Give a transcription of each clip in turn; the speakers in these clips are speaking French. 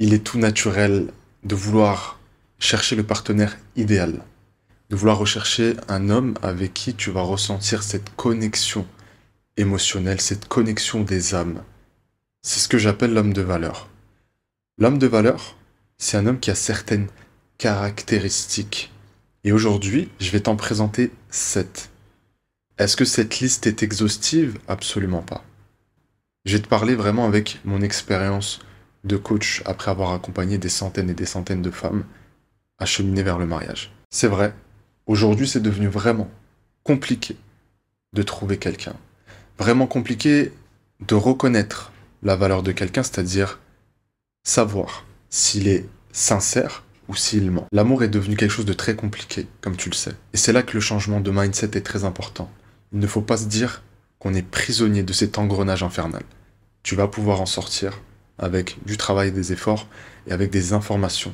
il est tout naturel de vouloir chercher le partenaire idéal, de vouloir rechercher un homme avec qui tu vas ressentir cette connexion émotionnelle, cette connexion des âmes. C'est ce que j'appelle l'homme de valeur. L'homme de valeur, c'est un homme qui a certaines caractéristiques. Et aujourd'hui, je vais t'en présenter sept. Est-ce que cette liste est exhaustive Absolument pas. Je vais te parler vraiment avec mon expérience de coach après avoir accompagné des centaines et des centaines de femmes à cheminer vers le mariage. C'est vrai, aujourd'hui c'est devenu vraiment compliqué de trouver quelqu'un. Vraiment compliqué de reconnaître la valeur de quelqu'un, c'est-à-dire savoir s'il est sincère ou s'il ment. L'amour est devenu quelque chose de très compliqué, comme tu le sais. Et c'est là que le changement de mindset est très important. Il ne faut pas se dire qu'on est prisonnier de cet engrenage infernal. Tu vas pouvoir en sortir avec du travail des efforts et avec des informations.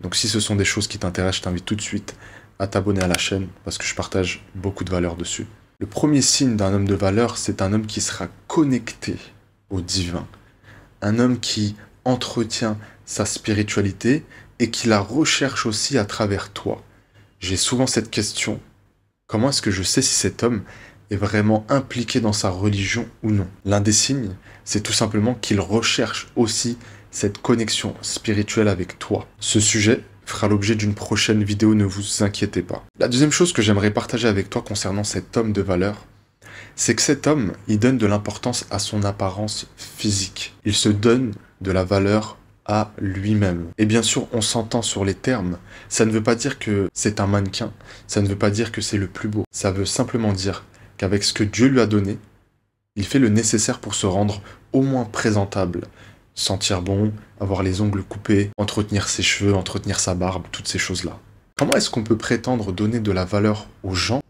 Donc si ce sont des choses qui t'intéressent, je t'invite tout de suite à t'abonner à la chaîne parce que je partage beaucoup de valeurs dessus. Le premier signe d'un homme de valeur, c'est un homme qui sera connecté au divin. Un homme qui entretient sa spiritualité et qui la recherche aussi à travers toi. J'ai souvent cette question. Comment est-ce que je sais si cet homme est vraiment impliqué dans sa religion ou non. L'un des signes, c'est tout simplement qu'il recherche aussi cette connexion spirituelle avec toi. Ce sujet fera l'objet d'une prochaine vidéo, ne vous inquiétez pas. La deuxième chose que j'aimerais partager avec toi concernant cet homme de valeur, c'est que cet homme, il donne de l'importance à son apparence physique. Il se donne de la valeur à lui-même. Et bien sûr, on s'entend sur les termes. Ça ne veut pas dire que c'est un mannequin, ça ne veut pas dire que c'est le plus beau. Ça veut simplement dire qu'avec ce que Dieu lui a donné, il fait le nécessaire pour se rendre au moins présentable, sentir bon, avoir les ongles coupés, entretenir ses cheveux, entretenir sa barbe, toutes ces choses-là. Comment est-ce qu'on peut prétendre donner de la valeur aux gens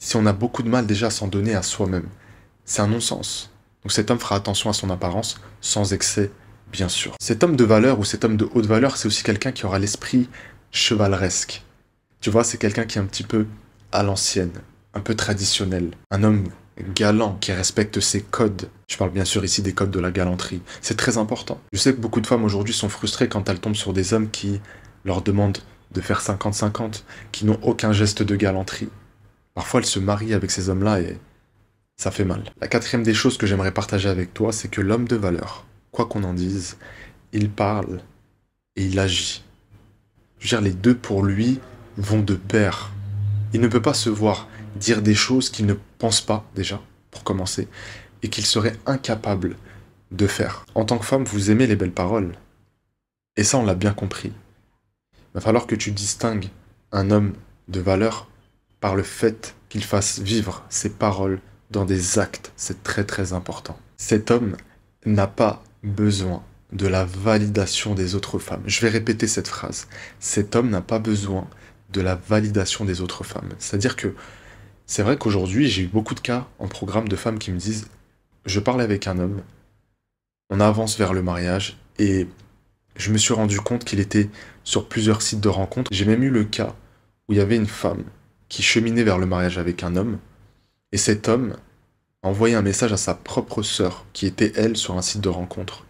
si on a beaucoup de mal déjà à s'en donner à soi-même C'est un non-sens. Donc cet homme fera attention à son apparence, sans excès, bien sûr. Cet homme de valeur ou cet homme de haute valeur, c'est aussi quelqu'un qui aura l'esprit chevaleresque. Tu vois, c'est quelqu'un qui est un petit peu à l'ancienne, un peu traditionnel, un homme galant, qui respecte ses codes. Je parle bien sûr ici des codes de la galanterie. C'est très important. Je sais que beaucoup de femmes aujourd'hui sont frustrées quand elles tombent sur des hommes qui leur demandent de faire 50-50, qui n'ont aucun geste de galanterie. Parfois, elles se marient avec ces hommes-là et ça fait mal. La quatrième des choses que j'aimerais partager avec toi, c'est que l'homme de valeur, quoi qu'on en dise, il parle et il agit. Je les deux pour lui vont de pair. Il ne peut pas se voir dire des choses qu'il ne pense pas déjà, pour commencer, et qu'il serait incapable de faire. En tant que femme, vous aimez les belles paroles. Et ça, on l'a bien compris. Il va falloir que tu distingues un homme de valeur par le fait qu'il fasse vivre ses paroles dans des actes. C'est très très important. Cet homme n'a pas besoin de la validation des autres femmes. Je vais répéter cette phrase. Cet homme n'a pas besoin de la validation des autres femmes. C'est-à-dire que c'est vrai qu'aujourd'hui, j'ai eu beaucoup de cas en programme de femmes qui me disent Je parle avec un homme, on avance vers le mariage, et je me suis rendu compte qu'il était sur plusieurs sites de rencontres. J'ai même eu le cas où il y avait une femme qui cheminait vers le mariage avec un homme, et cet homme a envoyé un message à sa propre sœur, qui était elle sur un site de rencontre.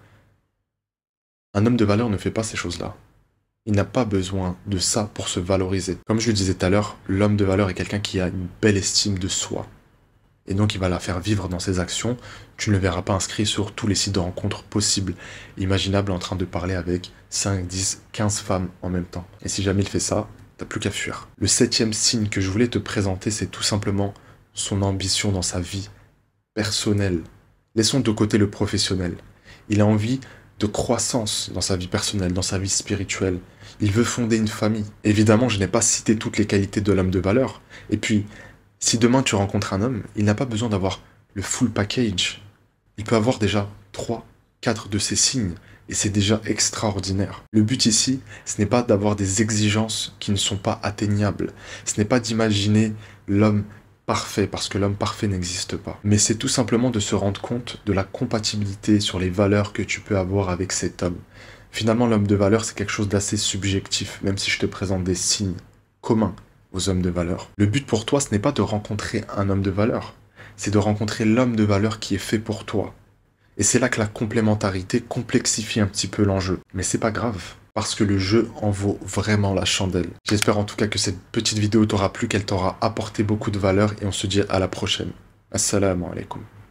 Un homme de valeur ne fait pas ces choses-là il n'a pas besoin de ça pour se valoriser. Comme je le disais tout à l'heure, l'homme de valeur est quelqu'un qui a une belle estime de soi. Et donc il va la faire vivre dans ses actions. Tu ne le verras pas inscrit sur tous les sites de rencontres possibles, imaginables en train de parler avec 5, 10, 15 femmes en même temps. Et si jamais il fait ça, t'as plus qu'à fuir. Le septième signe que je voulais te présenter, c'est tout simplement son ambition dans sa vie personnelle. Laissons de côté le professionnel. Il a envie de croissance dans sa vie personnelle, dans sa vie spirituelle. Il veut fonder une famille. Évidemment, je n'ai pas cité toutes les qualités de l'homme de valeur. Et puis, si demain tu rencontres un homme, il n'a pas besoin d'avoir le full package. Il peut avoir déjà trois quatre de ces signes et c'est déjà extraordinaire. Le but ici, ce n'est pas d'avoir des exigences qui ne sont pas atteignables. Ce n'est pas d'imaginer l'homme parfait, parce que l'homme parfait n'existe pas. Mais c'est tout simplement de se rendre compte de la compatibilité sur les valeurs que tu peux avoir avec cet homme. Finalement, l'homme de valeur, c'est quelque chose d'assez subjectif, même si je te présente des signes communs aux hommes de valeur. Le but pour toi, ce n'est pas de rencontrer un homme de valeur, c'est de rencontrer l'homme de valeur qui est fait pour toi. Et c'est là que la complémentarité complexifie un petit peu l'enjeu. Mais c'est pas grave parce que le jeu en vaut vraiment la chandelle. J'espère en tout cas que cette petite vidéo t'aura plu, qu'elle t'aura apporté beaucoup de valeur et on se dit à la prochaine. Assalamu alaikum.